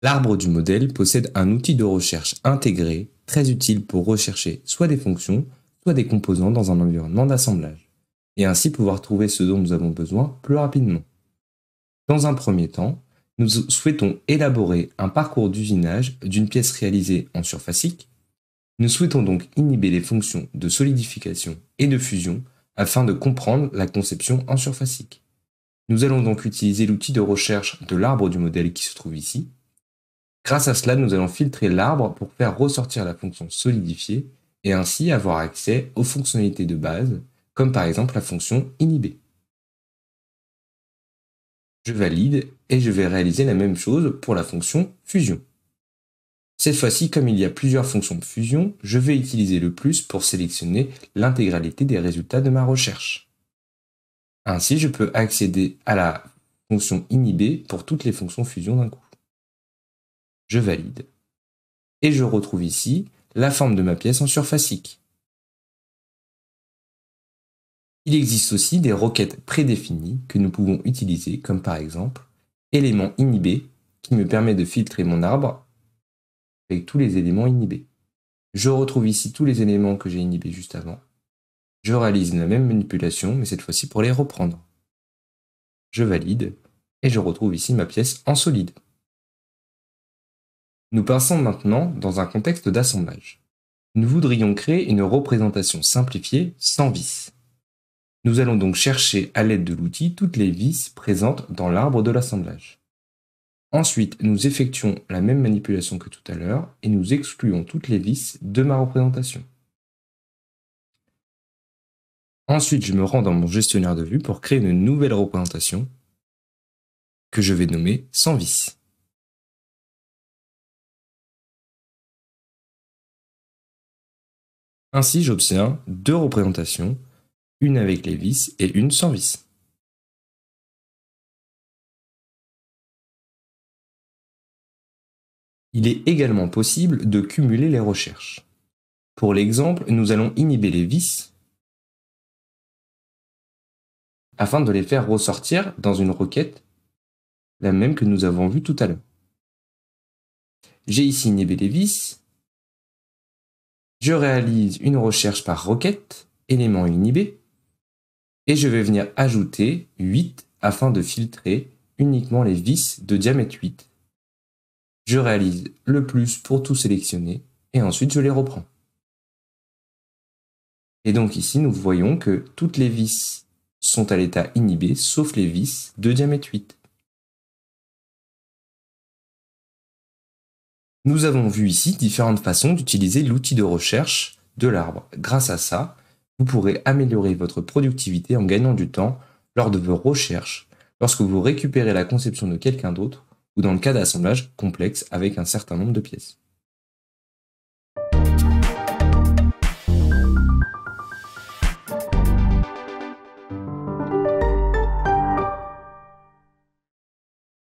L'arbre du modèle possède un outil de recherche intégré, très utile pour rechercher soit des fonctions, soit des composants dans un environnement d'assemblage, et ainsi pouvoir trouver ce dont nous avons besoin plus rapidement. Dans un premier temps, nous souhaitons élaborer un parcours d'usinage d'une pièce réalisée en surfacique. Nous souhaitons donc inhiber les fonctions de solidification et de fusion afin de comprendre la conception en surfacique. Nous allons donc utiliser l'outil de recherche de l'arbre du modèle qui se trouve ici Grâce à cela, nous allons filtrer l'arbre pour faire ressortir la fonction solidifiée et ainsi avoir accès aux fonctionnalités de base, comme par exemple la fonction inhibée. Je valide et je vais réaliser la même chose pour la fonction fusion. Cette fois-ci, comme il y a plusieurs fonctions de fusion, je vais utiliser le plus pour sélectionner l'intégralité des résultats de ma recherche. Ainsi, je peux accéder à la fonction inhibée pour toutes les fonctions fusion d'un coup je valide. Et je retrouve ici la forme de ma pièce en surfacique. Il existe aussi des requêtes prédéfinies que nous pouvons utiliser, comme par exemple élément inhibé qui me permet de filtrer mon arbre avec tous les éléments inhibés. Je retrouve ici tous les éléments que j'ai inhibés juste avant. Je réalise la même manipulation, mais cette fois-ci pour les reprendre. Je valide et je retrouve ici ma pièce en solide. Nous passons maintenant dans un contexte d'assemblage. Nous voudrions créer une représentation simplifiée sans vis. Nous allons donc chercher à l'aide de l'outil toutes les vis présentes dans l'arbre de l'assemblage. Ensuite, nous effectuons la même manipulation que tout à l'heure et nous excluons toutes les vis de ma représentation. Ensuite, je me rends dans mon gestionnaire de vue pour créer une nouvelle représentation que je vais nommer sans vis. Ainsi, j'obtiens deux représentations, une avec les vis et une sans vis. Il est également possible de cumuler les recherches. Pour l'exemple, nous allons inhiber les vis afin de les faire ressortir dans une requête, la même que nous avons vue tout à l'heure. J'ai ici inhibé les vis, je réalise une recherche par requête, élément inhibé, et je vais venir ajouter 8 afin de filtrer uniquement les vis de diamètre 8. Je réalise le plus pour tout sélectionner et ensuite je les reprends. Et donc ici, nous voyons que toutes les vis sont à l'état inhibé sauf les vis de diamètre 8. Nous avons vu ici différentes façons d'utiliser l'outil de recherche de l'arbre. Grâce à ça, vous pourrez améliorer votre productivité en gagnant du temps lors de vos recherches, lorsque vous récupérez la conception de quelqu'un d'autre ou dans le cas d'assemblage complexe avec un certain nombre de pièces.